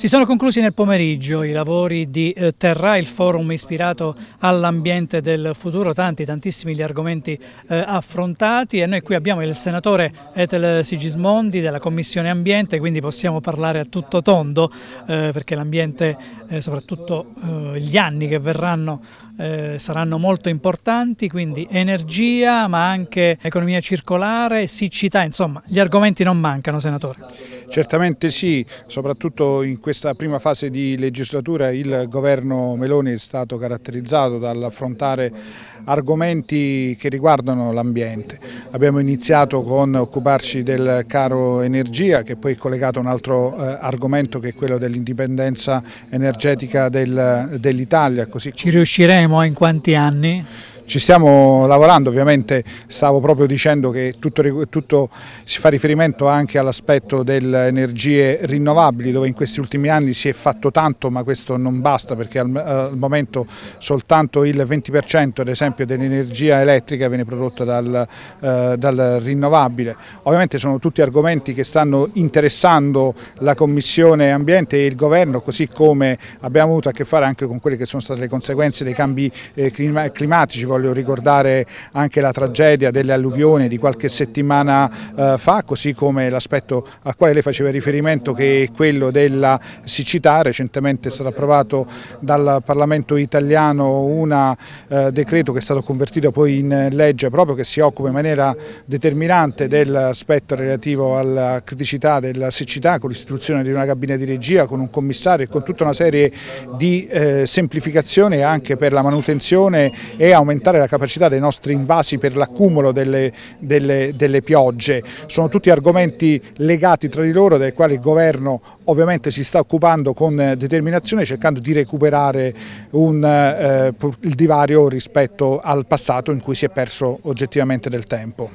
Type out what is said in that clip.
Si sono conclusi nel pomeriggio i lavori di eh, Terra, il forum ispirato all'ambiente del futuro, tanti tantissimi gli argomenti eh, affrontati e noi qui abbiamo il senatore Etel Sigismondi della Commissione Ambiente, quindi possiamo parlare a tutto tondo eh, perché l'ambiente, soprattutto gli anni che verranno, saranno molto importanti, quindi energia ma anche economia circolare, siccità, insomma gli argomenti non mancano senatore. Certamente sì, soprattutto in questa prima fase di legislatura il governo Meloni è stato caratterizzato dall'affrontare argomenti che riguardano l'ambiente. Abbiamo iniziato con occuparci del caro energia che poi è collegato a un altro eh, argomento che è quello dell'indipendenza energetica dell'Italia. Ci riusciremo in quanti anni? Ci stiamo lavorando, ovviamente stavo proprio dicendo che tutto, tutto si fa riferimento anche all'aspetto delle energie rinnovabili dove in questi ultimi anni si è fatto tanto ma questo non basta perché al, al momento soltanto il 20% ad esempio dell'energia elettrica viene prodotta dal, eh, dal rinnovabile. Ovviamente sono tutti argomenti che stanno interessando la Commissione Ambiente e il Governo così come abbiamo avuto a che fare anche con quelle che sono state le conseguenze dei cambi eh, climatici, voglio ricordare anche la tragedia delle alluvioni di qualche settimana eh, fa, così come l'aspetto al quale lei faceva riferimento che è quello della siccità, recentemente è stato approvato dal Parlamento italiano un eh, decreto che è stato convertito poi in legge proprio che si occupa in maniera determinante dell'aspetto relativo alla criticità della siccità con l'istituzione di una cabina di regia, con un commissario e con tutta una serie di eh, semplificazioni anche per la manutenzione e aumentare aumentare la capacità dei nostri invasi per l'accumulo delle, delle, delle piogge. Sono tutti argomenti legati tra di loro dei quali il governo ovviamente si sta occupando con eh, determinazione cercando di recuperare un, eh, il divario rispetto al passato in cui si è perso oggettivamente del tempo.